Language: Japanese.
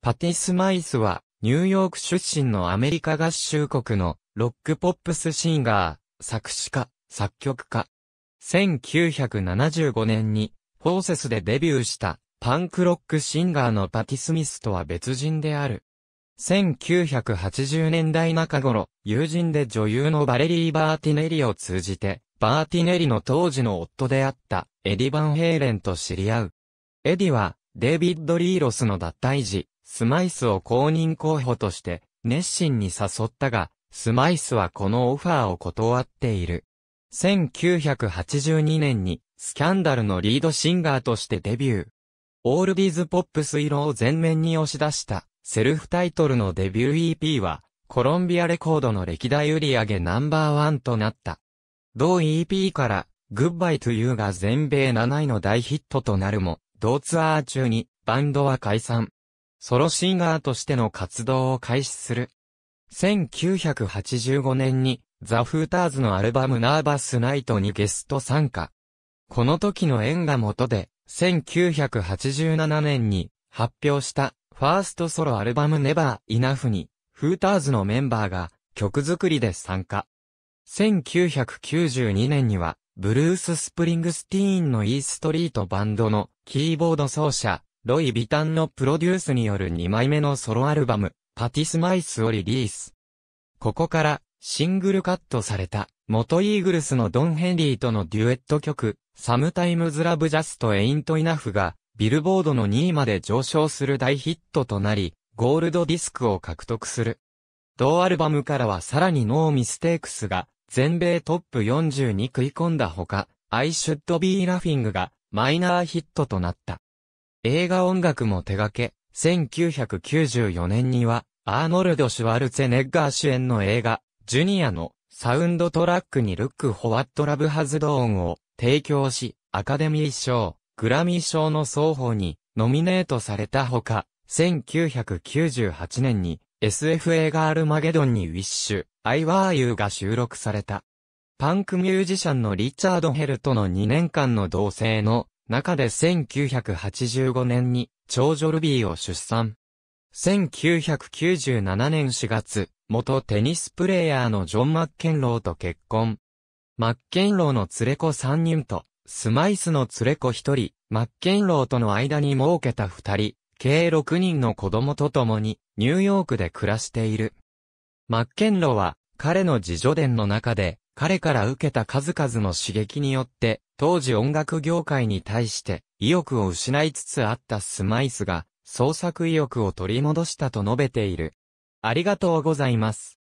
パティ・スマイスは、ニューヨーク出身のアメリカ合衆国のロックポップスシンガー、作詞家、作曲家。1975年に、フォーセスでデビューしたパンクロックシンガーのパティ・スミスとは別人である。1980年代中頃、友人で女優のバレリー・バーティネリを通じて、バーティネリの当時の夫であったエディ・バンヘイレンと知り合う。エディは、デイビッド・リーロスの脱退時、スマイスを公認候補として、熱心に誘ったが、スマイスはこのオファーを断っている。1982年に、スキャンダルのリードシンガーとしてデビュー。オールディーズ・ポップス色を前面に押し出した、セルフタイトルのデビュー EP は、コロンビアレコードの歴代売上ナンバーワンとなった。同 EP から、グッバイトゥユーが全米7位の大ヒットとなるも、同ツアー中にバンドは解散。ソロシンガーとしての活動を開始する。1985年にザ・フーターズのアルバムナーバスナイトにゲスト参加。この時の縁が元で、1987年に発表したファーストソロアルバムネバー・イナフに、フーターズのメンバーが曲作りで参加。1992年にはブルース・スプリングスティーンのイーストリートバンドのキーボード奏者、ロイ・ビタンのプロデュースによる2枚目のソロアルバム、パティスマイスをリリース。ここから、シングルカットされた、元イーグルスのドン・ヘンリーとのデュエット曲、サムタイムズ・ラブ・ジャスト・エイント・イナフが、ビルボードの2位まで上昇する大ヒットとなり、ゴールドディスクを獲得する。同アルバムからはさらにノーミステークスが全米トップ40に食い込んだほか、I should be laughing がマイナーヒットとなった。映画音楽も手掛け、1994年には、アーノルド・シュワルツェネッガー主演の映画、ジュニアのサウンドトラックにルック・ホワット・ラブ・ハズ・ドーンを提供し、アカデミー賞、グラミー賞の双方にノミネートされたほか、1998年に SF 映画アルマゲドンにウィッシュ、I Were You が収録された。パンクミュージシャンのリチャード・ヘルとの2年間の同棲の中で1985年に長女ルビーを出産。1997年4月、元テニスプレーヤーのジョン・マッケンローと結婚。マッケンローの連れ子3人と、スマイスの連れ子1人、マッケンローとの間に設けた2人、計6人の子供と共にニューヨークで暮らしている。マッケンロは、彼の自助伝の中で、彼から受けた数々の刺激によって、当時音楽業界に対して意欲を失いつつあったスマイスが創作意欲を取り戻したと述べている。ありがとうございます。